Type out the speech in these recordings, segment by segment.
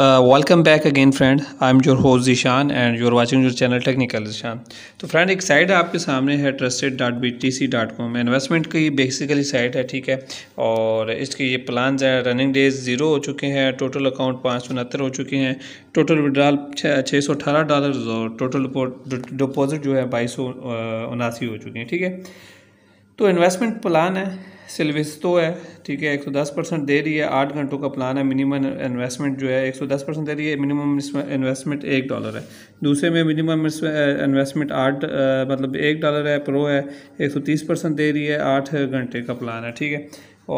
welcome back again friend I am your host Zeeshan and your watching your channel technical Zeeshan तो friend एक site आपके सामने है trusted dot B T C dot com investment की basically site है ठीक है और इसके ये प्लान है रनिंग डेज ज़ीरो हो चुके हैं टोटल अकाउंट पाँच सौ उनहत्तर हो चुके हैं टोटल विड्रॉल छः सौ अठारह डॉलर और टोटल डिपोजिट जो है बाईस सौ uh, उनासी हो चुके हैं ठीक है तो इन्वेस्टमेंट प्लान है तो है ठीक है 110 परसेंट दे रही है आठ घंटों का प्लान है मिनिमम इन्वेस्टमेंट जो है 110 परसेंट दे रही है मिनिमम इन्वेस्टमेंट एक डॉलर है दूसरे में मिनिमम इन्वेस्टमेंट आठ मतलब एक डॉलर है प्रो है 130 परसेंट दे रही है आठ घंटे का प्लान है ठीक है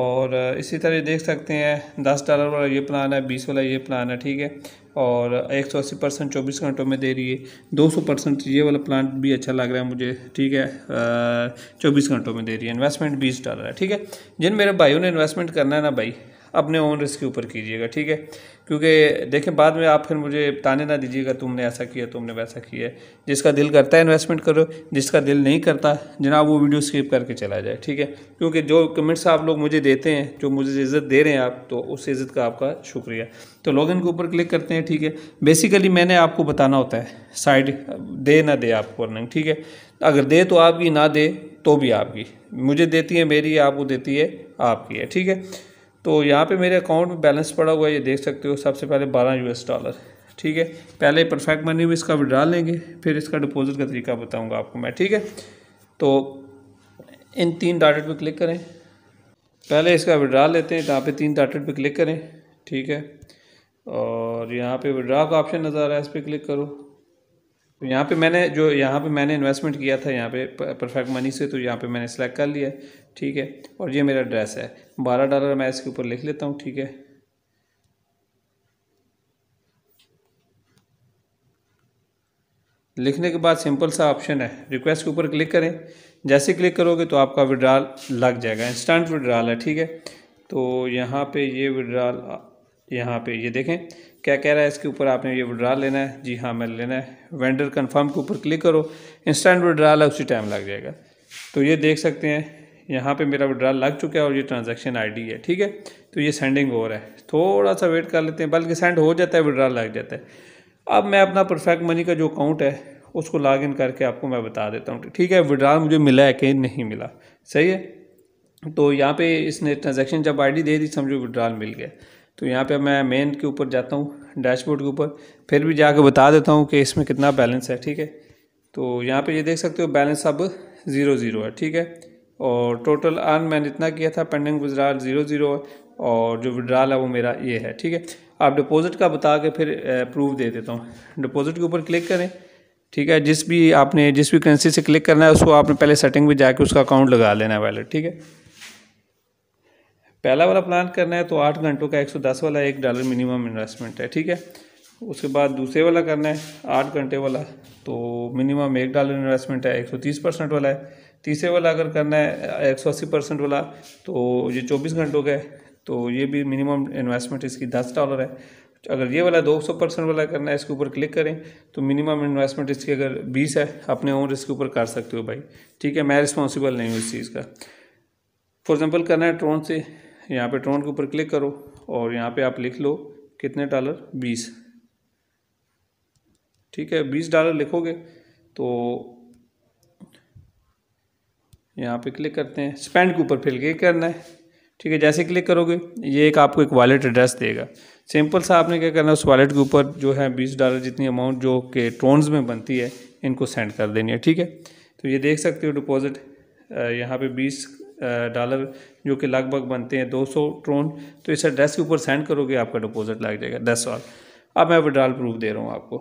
और इसी तरह देख सकते हैं दस डॉलर वाला ये प्लान है बीस वाला ये प्लान है ठीक है और एक सौ अस्सी परसेंट चौबीस घंटों में दे रही है दो सौ परसेंट ये वाला प्लांट भी अच्छा लग रहा है मुझे ठीक है चौबीस घंटों में दे रही है इन्वेस्टमेंट बीस डॉलर है ठीक है जिन मेरे भाइयों ने इन्वेस्टमेंट करना है ना भाई अपने ओन रिस्क के ऊपर कीजिएगा ठीक है क्योंकि देखें बाद में आप फिर मुझे ताने ना दीजिएगा तुमने ऐसा किया तुमने वैसा किया जिसका दिल करता है इन्वेस्टमेंट करो जिसका दिल नहीं करता जनाब वो वीडियो स्किप करके चला जाए ठीक है क्योंकि जो कमेंट्स आप लोग मुझे देते हैं जो मुझे इज़्ज़त दे रहे हैं आप तो उस इज़्ज़त का आपका शुक्रिया तो लॉग इन के ऊपर क्लिक करते हैं ठीक है बेसिकली मैंने आपको बताना होता है साइड दे ना दे आपको अर्निंग ठीक है अगर दे तो आपकी ना दे तो भी आपकी मुझे देती है मेरी आपको देती है आपकी है ठीक है तो यहाँ पे मेरे अकाउंट में बैलेंस पड़ा हुआ है ये देख सकते हो सबसे पहले बारह यूएस डॉलर ठीक है पहले परफेक्ट मनी में इसका विड्रा लेंगे फिर इसका डिपॉजिट का तरीका बताऊँगा आपको मैं ठीक है तो इन तीन डाटेड पर क्लिक करें पहले इसका विड्रा लेते हैं यहाँ पर तीन डाटेड पर क्लिक करें ठीक है और यहाँ पे विड्रा का ऑप्शन नज़र आ रहा है इस पर क्लिक करो तो यहाँ पे मैंने जो यहाँ पे मैंने इन्वेस्टमेंट किया था यहाँ पे परफेक्ट मनी से तो यहाँ पे मैंने सेलेक्ट कर लिया ठीक है और ये मेरा एड्रेस है बारह डॉलर मैं इसके ऊपर लिख लेता हूँ ठीक है लिखने के बाद सिंपल सा ऑप्शन है रिक्वेस्ट के ऊपर क्लिक करें जैसे क्लिक करोगे तो आपका विड्रॉल लग जाएगा इंस्टेंट विड्रॉल है ठीक है तो यहाँ पे ये विड्रॉल यहाँ पे ये देखें क्या कह रहा है इसके ऊपर आपने ये विड्रा लेना है जी हाँ मैं लेना है वेंडर कन्फर्म के ऊपर क्लिक करो इंस्टेंट विड्राल है उसी टाइम लग जाएगा तो ये देख सकते हैं यहाँ पे मेरा विड्रा लग चुका है और ये ट्रांजैक्शन आईडी है ठीक है तो ये सेंडिंग हो रहा है थोड़ा सा वेट कर लेते हैं बल्कि सेंड हो जाता है विड्रा लग जाता है अब मैं अपना परफेक्ट मनी का जो अकाउंट है उसको लॉग इन करके आपको मैं बता देता हूँ ठीक है विड्रा मुझे मिला है कि नहीं मिला सही है तो यहाँ पे इसने ट्रांजेक्शन जब आईडी दे दी समझो विड्राल मिल गया तो यहाँ पे मैं मेन के ऊपर जाता हूँ डैशबोर्ड के ऊपर फिर भी जाके बता देता हूँ कि इसमें कितना बैलेंस है ठीक है तो यहाँ पे ये देख सकते हो बैलेंस अब ज़ीरो ज़ीरो है ठीक है और टोटल अर्न मैंने इतना किया था पेंडिंग विड्राल ज़ीरो ज़ीरो है और जो विड्राल है वो मेरा ये है ठीक है आप डिपोज़िट का बता के फिर प्रूफ दे देता हूँ डिपोज़िट के ऊपर क्लिक करें ठीक है जिस भी आपने जिस भी करेंसी से क्लिक करना है उसको आपने पहले सेटिंग में जाके उसका अकाउंट लगा लेना है वैलेट ठीक है पहला वाला प्लान करना है तो आठ घंटों का दस वाला एक डॉलर मिनिमम इन्वेस्टमेंट है ठीक है उसके बाद दूसरे वाला करना है आठ घंटे वाला तो मिनिमम एक डॉलर इन्वेस्टमेंट है एक सौ तीस परसेंट वाला है तीसरे वाला अगर करना है एक सौ अस्सी परसेंट वाला तो ये चौबीस घंटों का है तो ये भी मिनिमम इन्वेस्टमेंट इसकी दस डॉलर है अगर ये वाला दो सौ परसेंट वाला करना है इसके ऊपर क्लिक करें तो मिनिमम इन्वेस्टमेंट इसकी अगर बीस है अपने ओन रिस्क के ऊपर कर सकते हो भाई ठीक है मैं रिस्पॉन्सिबल नहीं हूँ इस चीज़ का फॉर एग्ज़ाम्पल करना है ट्रोन से यहाँ पे ट्रोन के ऊपर क्लिक करो और यहाँ पे आप लिख लो कितने डॉलर बीस ठीक है बीस डॉलर लिखोगे तो यहाँ पे क्लिक करते हैं स्पेंड के ऊपर फिर क्लिक करना है ठीक है जैसे क्लिक करोगे ये एक आपको एक वॉलेट एड्रेस देगा सिंपल सा आपने क्या करना है उस वॉलेट के ऊपर जो है बीस डॉलर जितनी अमाउंट जो के ट्रोन्स में बनती है इनको सेंड कर देनी है ठीक है तो ये देख सकते हो डिपॉजिट यहाँ पे बीस डॉलर जो कि लगभग बनते हैं 200 ट्रोन तो इस एड्रेस के ऊपर सेंड करोगे आपका डिपॉजिट लग जाएगा दस साल अब मैं विड्रॉल प्रूफ दे रहा हूँ आपको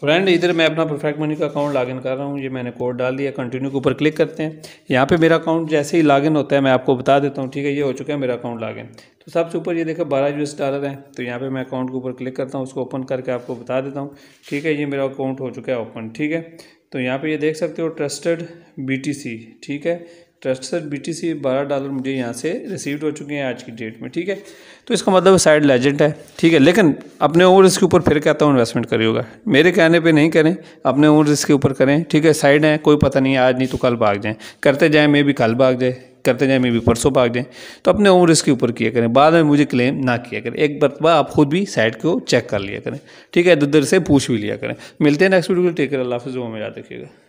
फ्रेंड इधर मैं अपना परफेक्ट मनी का अकाउंट लॉगिन कर रहा हूँ ये मैंने कोड डाल दिया कंटिन्यू के ऊपर क्लिक करते हैं यहाँ पे मेरा अकाउंट जैसे ही लॉगिन होता है मैं आपको बता देता हूँ ठीक है ये हो चुका है मेरा अकाउंट लॉगिन तो सबसे ऊपर ये देखा बारह यूएस डॉलर है तो यहाँ पे मैं अकाउंट के ऊपर क्लिक करता हूँ उसको ओपन करके आपको बता देता हूँ ठीक है ये मेरा अकाउंट हो चुका है ओपन ठीक है तो यहाँ पर ये देख सकते हो ट्रस्टेड बी ठीक है trust sir B T C बारह डॉलर मुझे यहाँ से रिसीव्ड हो चुके हैं आज की डेट में ठीक है तो इसका मतलब साइड लेजेंड है ठीक है लेकिन अपने ओवर रिस्क के ऊपर फिर कहता हूँ इन्वेस्टमेंट करिएगा मेरे कहने पे नहीं करें अपने ओवर रिस्क के ऊपर करें ठीक है साइड है कोई पता नहीं आज नहीं तो कल भाग जाएँ करते जाएँ मे भी कल भाग जाए करते जाएँ मे भी परसों भाग जाएँ तो अपने ओवर रिस्क के ऊपर किया करें बाद में मुझे क्लेम ना किया करें एक बरतबा आप खुद भी साइड को चेक कर लिया करें ठीक है इधर से पूछ भी लिया करें मिलते हैं नेक्स्ट वीडियो टेक कर अल्लाह हाफ़ में याद रखिएगा